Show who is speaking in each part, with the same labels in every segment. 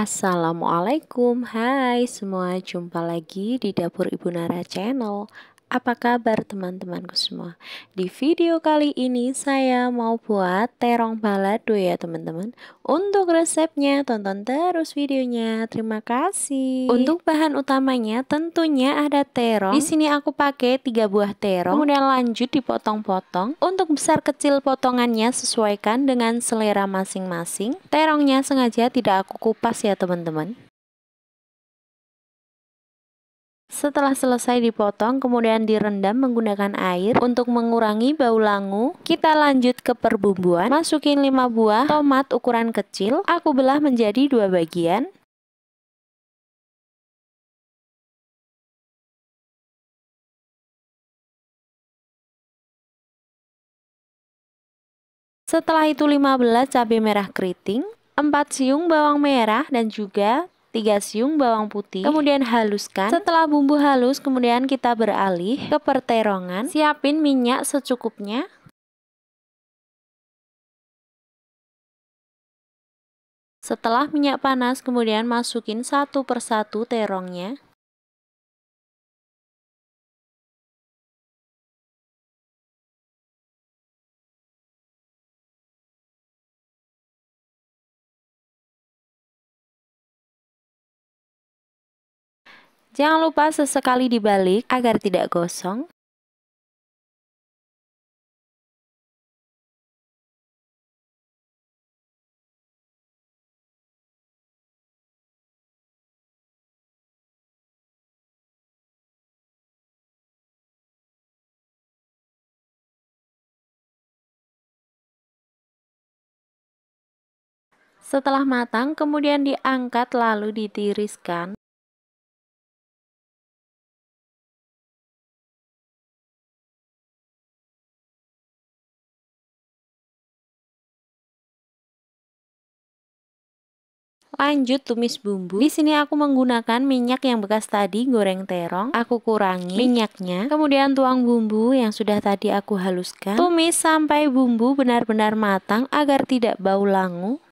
Speaker 1: Assalamualaikum, hai semua, jumpa lagi di Dapur Ibu Nara Channel apa kabar teman-temanku semua? Di video kali ini saya mau buat terong balado ya teman-teman Untuk resepnya tonton terus videonya, terima kasih Untuk bahan utamanya tentunya ada terong Di sini aku pakai 3 buah terong Kemudian lanjut dipotong-potong Untuk besar kecil
Speaker 2: potongannya sesuaikan dengan selera masing-masing Terongnya sengaja tidak aku kupas ya teman-teman Setelah selesai dipotong, kemudian direndam menggunakan air untuk mengurangi bau langu. Kita lanjut ke perbumbuan. Masukin 5 buah tomat ukuran kecil. Aku belah menjadi dua
Speaker 3: bagian. Setelah itu 15 cabai merah keriting, 4 siung bawang merah
Speaker 1: dan juga 3 siung bawang putih, kemudian haluskan. Setelah bumbu halus, kemudian
Speaker 2: kita beralih ke perterongan. Siapin minyak secukupnya.
Speaker 3: Setelah minyak panas, kemudian masukin satu persatu terongnya. Jangan lupa sesekali dibalik agar tidak gosong. Setelah matang, kemudian diangkat lalu ditiriskan.
Speaker 2: Lanjut tumis bumbu. Di sini aku menggunakan minyak yang bekas tadi goreng terong. Aku kurangi
Speaker 1: minyaknya. Kemudian tuang bumbu yang sudah tadi aku haluskan. Tumis sampai
Speaker 3: bumbu benar-benar matang agar tidak bau langu.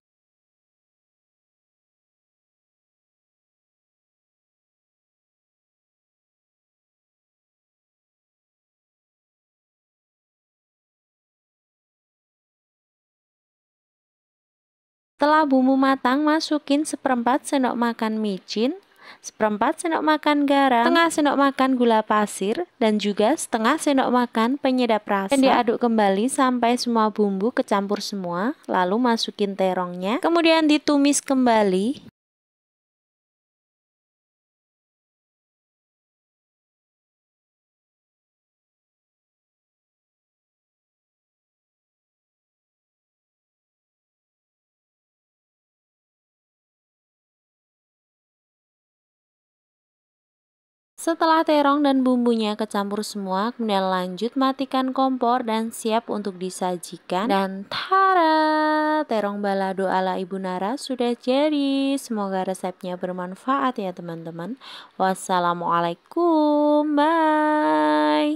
Speaker 3: Setelah bumbu matang, masukin
Speaker 2: seperempat sendok makan micin, seperempat sendok makan garam, setengah sendok makan gula
Speaker 1: pasir, dan juga setengah sendok makan penyedap rasa. Dan diaduk kembali sampai semua
Speaker 2: bumbu kecampur semua, lalu masukin terongnya. Kemudian ditumis kembali.
Speaker 3: Setelah terong
Speaker 2: dan bumbunya kecampur semua, kemudian lanjut matikan kompor dan siap untuk disajikan.
Speaker 1: Dan tara, terong balado ala Ibu Nara sudah jadi.
Speaker 2: Semoga resepnya bermanfaat ya teman-teman. Wassalamualaikum,
Speaker 3: bye.